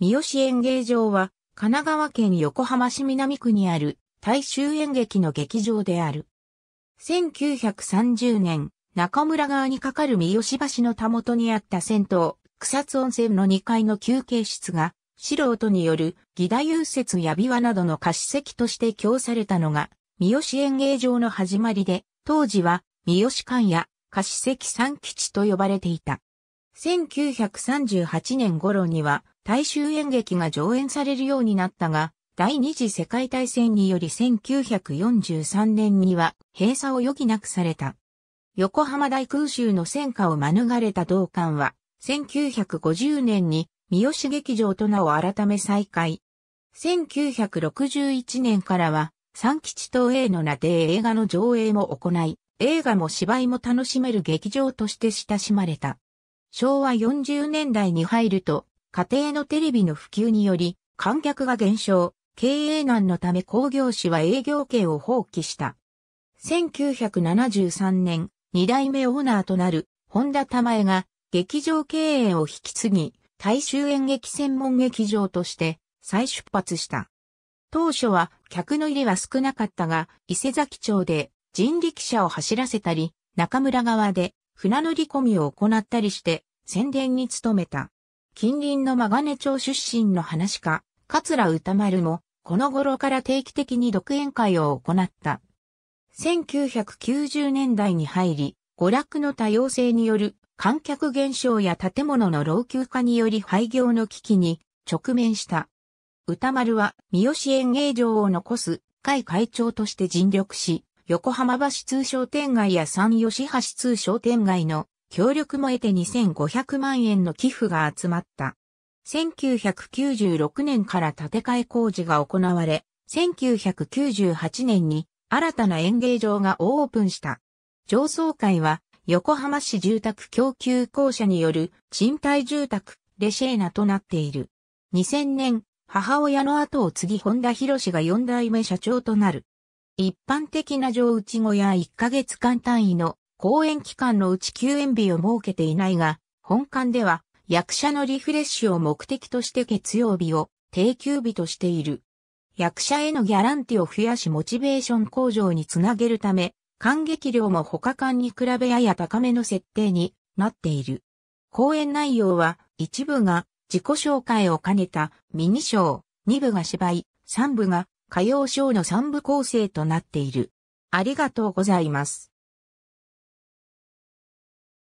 三好演芸場は、神奈川県横浜市南区にある大衆演劇の劇場である。1930年、中村川に架かる三好橋のたもとにあった銭湯、草津温泉の2階の休憩室が、素人による、義太融説や琵琶などの貸し席として供されたのが、三好演芸場の始まりで、当時は、三好館や、貸し席三吉と呼ばれていた。1938年頃には、大衆演劇が上演されるようになったが、第二次世界大戦により1943年には閉鎖を余儀なくされた。横浜大空襲の戦火を免れた同館は、1950年に三好劇場と名を改め再開。1961年からは、三吉東映の名で映画の上映も行い、映画も芝居も楽しめる劇場として親しまれた。昭和40年代に入ると、家庭のテレビの普及により、観客が減少、経営難のため工業士は営業権を放棄した。1973年、二代目オーナーとなる、本田玉江が、劇場経営を引き継ぎ、大衆演劇専門劇場として、再出発した。当初は、客の入れは少なかったが、伊勢崎町で人力車を走らせたり、中村側で船乗り込みを行ったりして、宣伝に努めた。近隣のマガネ町出身の話家、桂歌丸も、この頃から定期的に独演会を行った。1990年代に入り、娯楽の多様性による観客減少や建物の老朽化により廃業の危機に直面した。歌丸は三好演芸場を残す会会長として尽力し、横浜橋通商店街や三吉橋通商店街の協力も得て2500万円の寄付が集まった。1996年から建て替え工事が行われ、1998年に新たな演芸場がオープンした。上層階は横浜市住宅供給公社による賃貸住宅レシェーナとなっている。2000年、母親の後を継ぎ本田博士が4代目社長となる。一般的な上内小屋1ヶ月間単位の公演期間のうち休園日を設けていないが、本館では役者のリフレッシュを目的として月曜日を定休日としている。役者へのギャランティを増やしモチベーション向上につなげるため、感激量も他館に比べやや高めの設定になっている。公演内容は一部が自己紹介を兼ねたミニショー、二部が芝居、三部が歌謡ショーの三部構成となっている。ありがとうございます。